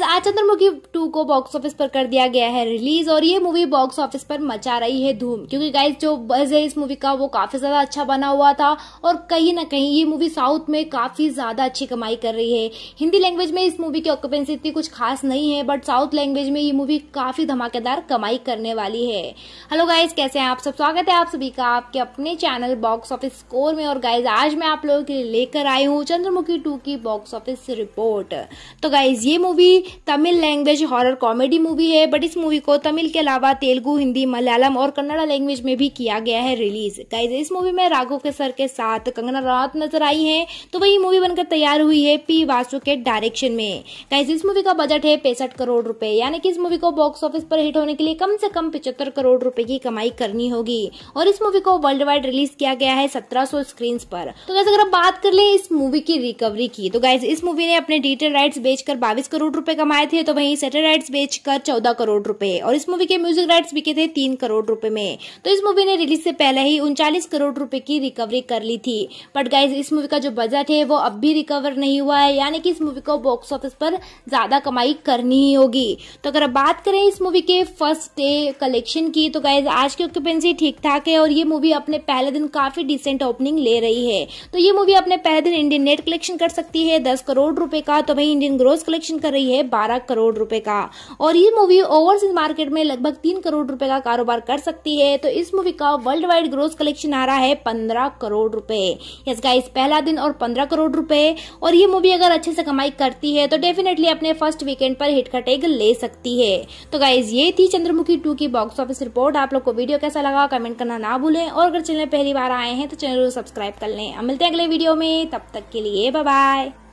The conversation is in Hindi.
गाइज आज चंद्रमुखी टू को बॉक्स ऑफिस पर कर दिया गया है रिलीज और ये मूवी बॉक्स ऑफिस पर मचा रही है धूम क्योंकि गाइज जो बज है इस मूवी का वो काफी ज्यादा अच्छा बना हुआ था और कहीं ना कहीं ये मूवी साउथ में काफी ज्यादा अच्छी कमाई कर रही है हिंदी लैंग्वेज में इस मूवी की ऑक्यूपेंसी इतनी कुछ खास नहीं है बट साउथ लैंग्वेज में ये मूवी काफी धमाकेदार कमाई करने वाली है हेलो गाइज कैसे हैं आप सब स्वागत है आप सभी का आपके अपने चैनल बॉक्स ऑफिस स्कोर में और गाइज आज मैं आप लोगों के लिए लेकर आई हूँ चंद्रमुखी टू की बॉक्स ऑफिस रिपोर्ट तो गाइज ये movie Tamil language horror comedy movie है बट इस मूवी को तमिल के अलावा तेलुगू हिंदी मलयालम और कन्नड़ा लैंग्वेज में भी किया गया है रिलीज गाइज इस मूवी में राघव के सर के साथ कंगना रनौत नजर आई है तो वही मूवी बनकर तैयार हुई है पी वासु के डायरेक्शन में गाइज इस मूवी का बजट है पैंसठ करोड़ रूपए यानी कि इस मूवी को बॉक्स ऑफिस पर हिट होने के लिए कम से कम पिछहत्तर करोड़ रूपए की कमाई करनी होगी और इस मूवी को वर्ल्ड वाइड रिलीज किया गया है सत्रह सौ स्क्रीन पर तो गैस अगर आप बात कर ले इस मूवी की रिकवरी की तो गाइज इस मूवी ने अपने डिटेल राइट्स बेचकर 22 करोड़ रुपए कमाए थे तो वहीं राइट्स बेचकर चौदह करोड़ रुपए और इस मूवी के म्यूजिक राइट्स बिके थे तीन करोड़ रुपए में तो इस मूवी ने रिलीज से पहले ही उनचालीस करोड़ रुपए की रिकवरी कर ली थी बट गाइज इस मूवी का जो बजट है वो अब भी रिकवर नहीं हुआ है यानी कि इस मूवी को बॉक्स ऑफिस पर ज्यादा कमाई करनी ही होगी तो अगर बात करें इस मूवी के फर्स्ट डे कलेक्शन की तो गाइज आज की ऑक्यूपेंसी ठीक ठाक है और ये मूवी अपने पहले दिन काफी डिसेंट ओपनिंग ले रही है तो ये मूवी अपने पहले दिन इंडियन नेट कलेक्शन कर सकती है दस करोड़ रुपए का तो वही इंडियन ग्रोस कलेक्शन कर रही है बारह करोड़ रुपए का और ये मूवी ओवरसीज मार्केट में लगभग तीन करोड़ रुपए का कारोबार कर सकती है तो इस मूवी का वर्ल्ड वाइड ग्रोस कलेक्शन आ रहा है पंद्रह करोड़ रुपए इस पहला दिन और पंद्रह करोड़ रुपए और ये मूवी अगर अच्छे से कमाई करती है तो डेफिनेटली अपने फर्स्ट वीकेंड पर हिट का टेग ले सकती है तो गाइज ये थी चंद्रमुखी टू की बॉक्स ऑफिस रिपोर्ट आप लोग को वीडियो कैसा लगा कमेंट करना ना भूलें और अगर चैनल पहली बार आए हैं तो चैनल को सब्सक्राइब कर लें मिलते हैं अगले वीडियो में तब तक के लिए बाय बाय